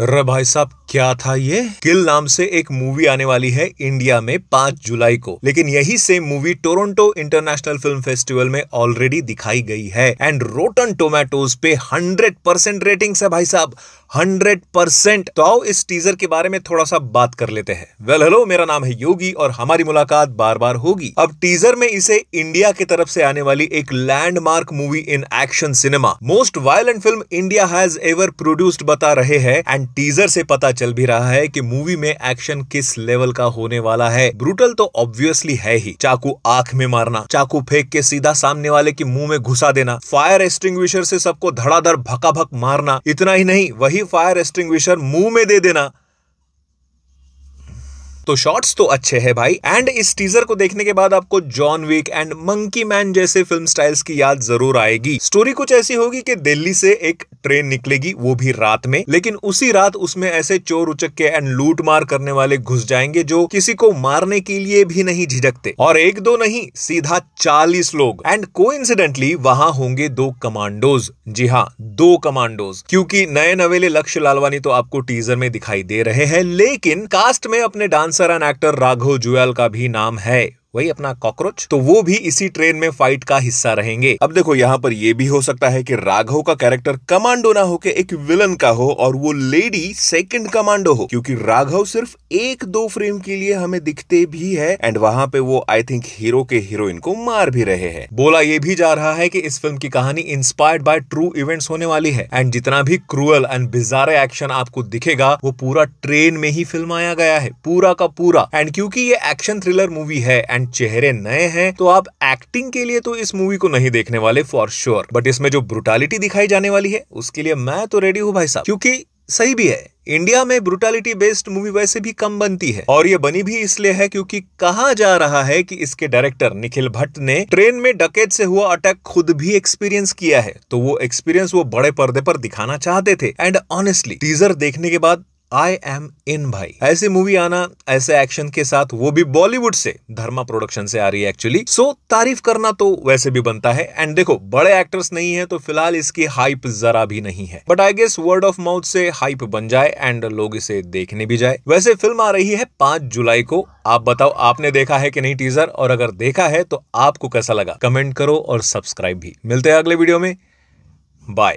रे भाई साहब क्या था ये किल नाम से एक मूवी आने वाली है इंडिया में पांच जुलाई को लेकिन यही same movie Toronto International Film Festival में ऑलरेडी दिखाई गई है एंड रोटन टोमेटोज पे हंड्रेड परसेंट रेटिंग है भाई साहब हंड्रेड परसेंट तो आओ इस टीजर के बारे में थोड़ा सा बात कर लेते हैं वेल हेलो मेरा नाम है योगी और हमारी मुलाकात बार बार होगी अब टीजर में इसे इंडिया की तरफ से आने वाली एक landmark movie in action cinema most violent film India has ever produced बता रहे हैं एंड टीजर से पता चल भी रहा है कि मूवी में एक्शन किस लेवल का होने वाला है ब्रूटल तो ऑब्वियसली है ही चाकू आंख में मारना चाकू फेंक के सीधा सामने वाले के मुंह में घुसा देना फायर एस्टिंग से सबको धड़ाधड़ भकाभक मारना इतना ही नहीं वही फायर एस्टिंग मुंह में दे देना तो शॉट्स तो अच्छे हैं भाई एंड इस टीजर को देखने के बाद आपको John Wick and Monkey Man जैसे फिल्म स्टाइल्स की याद जरूर आएगी स्टोरी कुछ ऐसी होगी कि दिल्ली से एक ट्रेन निकलेगी वो भी रात में लेकिन उसी रात उसमें ऐसे चोर उचक एंड लूट मार करने वाले घुस जाएंगे जो किसी को मारने के लिए भी नहीं झिझकते और एक दो नहीं सीधा चालीस लोग एंड को वहां होंगे दो कमांडोज जी हाँ दो कमांडोज क्योंकि नए नवेले लक्ष्य लालवानी तो आपको टीजर में दिखाई दे रहे हैं लेकिन कास्ट में अपने dance dancer and actor Raghav Juyal का भी नाम है वही अपना कॉकरोच तो वो भी इसी ट्रेन में फाइट का हिस्सा रहेंगे अब देखो यहाँ पर ये भी हो सकता है कि राघव का कैरेक्टर कमांडो ना होके एक विलन का हो और वो लेडी सेकंड कमांडो हो क्योंकि राघव सिर्फ एक दो फ्रेम के लिए हमें दिखते भी है एंड वहां पे वो आई थिंक हीरो के हीरोइन को मार भी रहे हैं बोला ये भी जा रहा है की इस फिल्म की कहानी इंस्पायर्ड बाय ट्रू इवेंट्स होने वाली है एंड जितना भी क्रूअल एंड बिजारे एक्शन आपको दिखेगा वो पूरा ट्रेन में ही फिल्माया गया है पूरा का पूरा एंड क्यूँकी ये एक्शन थ्रिलर मूवी है एंड चेहरे नए हैं तो आप एक्टिंग के लिए तो इस मूवी को नहीं देखने वाले फॉर श्योर बट इसमें जो ब्रुटालिटी दिखाई जाने वाली है उसके लिए मैं तो रेडी हूँ भाई साहब क्योंकि सही भी है इंडिया में ब्रुटालिटी बेस्ड मूवी वैसे भी कम बनती है और ये बनी भी इसलिए है क्योंकि कहा जा रहा है कि इसके डायरेक्टर निखिल भट्ट ने ट्रेन में डकैत से हुआ अटैक खुद भी एक्सपीरियंस किया है तो वो एक्सपीरियंस वो बड़े पर्दे पर दिखाना चाहते थे एंड ऑनेस्टली टीजर देखने के बाद आई एम इन भाई ऐसी मूवी आना ऐसे एक्शन के साथ वो भी बॉलीवुड से धर्मा प्रोडक्शन से आ रही है एक्चुअली सो so, तारीफ करना तो वैसे भी बनता है एंड देखो बड़े एक्टर्स नहीं है तो फिलहाल इसकी हाइप जरा भी नहीं है but I guess word of mouth से हाइप बन जाए एंड लोग इसे देखने भी जाए वैसे फिल्म आ रही है पांच जुलाई को आप बताओ आपने देखा है कि नहीं टीजर और अगर देखा है तो आपको कैसा लगा कमेंट करो और सब्सक्राइब भी मिलते हैं अगले वीडियो में बाय